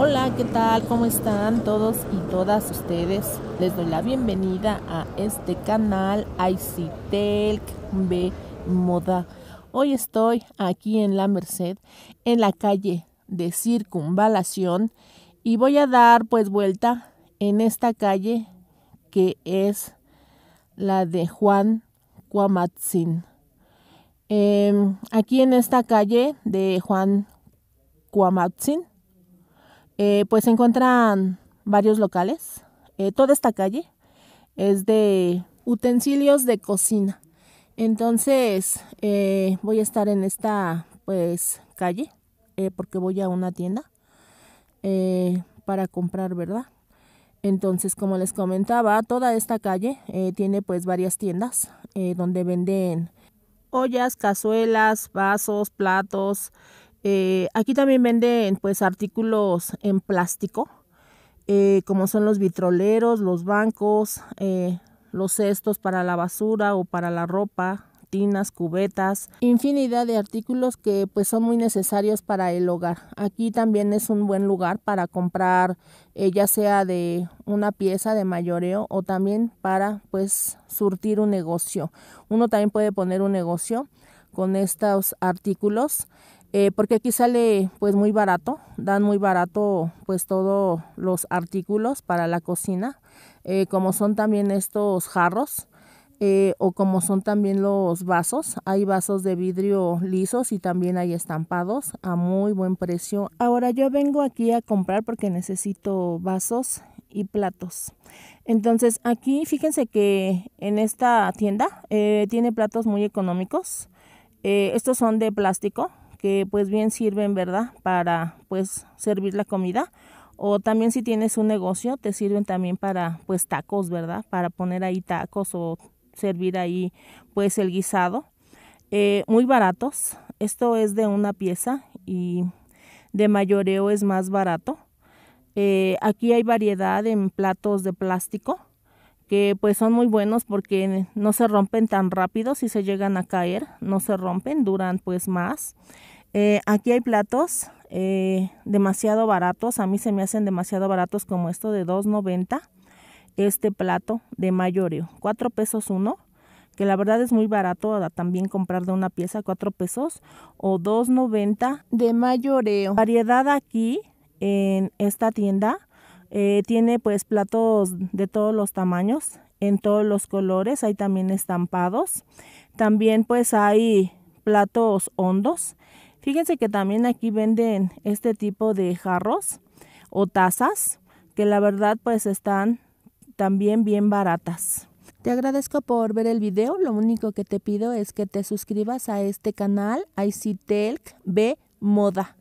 Hola, ¿qué tal? ¿Cómo están todos y todas ustedes? Les doy la bienvenida a este canal ICTELC B Moda. Hoy estoy aquí en La Merced, en la calle de Circunvalación y voy a dar pues vuelta en esta calle que es la de Juan Cuamatzin. Em, aquí en esta calle de Juan Cuamatzin eh, pues se encuentran varios locales. Eh, toda esta calle es de utensilios de cocina. Entonces eh, voy a estar en esta pues calle porque voy a una tienda para comprar, ¿verdad? Entonces, como les comentaba, toda esta calle tiene pues varias tiendas donde venden ollas, cazuelas, vasos, platos, eh, aquí también venden pues artículos en plástico, eh, como son los vitroleros, los bancos, eh, los cestos para la basura o para la ropa, tinas, cubetas, infinidad de artículos que pues son muy necesarios para el hogar. Aquí también es un buen lugar para comprar ya sea de una pieza de mayoreo o también para pues surtir un negocio. Uno también puede poner un negocio con estos artículos eh, porque aquí sale pues muy barato, dan muy barato pues todos los artículos para la cocina, eh, como son también estos jarros eh, o como son también los vasos, hay vasos de vidrio lisos y también hay estampados a muy buen precio. Ahora yo vengo aquí a comprar porque necesito vasos y platos. Entonces aquí fíjense que en esta tienda tiene platos muy económicos. estos son de plástico, que pues bien sirven, ¿verdad? Para pues servir la comida. O también si tienes un negocio, te sirven también para pues tacos, ¿verdad? Para poner ahí tacos o servir ahí pues el guisado. Eh, muy baratos. Esto es de una pieza y de mayoreo es más barato. Eh, aquí hay variedad en platos de plástico que pues son muy buenos porque no se rompen tan rápido si se llegan a caer, no se rompen, duran pues más. Eh, aquí hay platos eh, demasiado baratos, a mí se me hacen demasiado baratos como esto de 2.90, este plato de mayoreo 4 pesos uno, que la verdad es muy barato también comprar de una pieza 4 pesos o 2.90 de mayoreo. Variedad aquí en esta tienda eh, tiene pues platos de todos los tamaños, en todos los colores, hay también estampados. También pues hay platos hondos. Fíjense que también aquí venden este tipo de jarros o tazas que la verdad pues están también bien baratas. Te agradezco por ver el video, lo único que te pido es que te suscribas a este canal, ICTELC B Moda.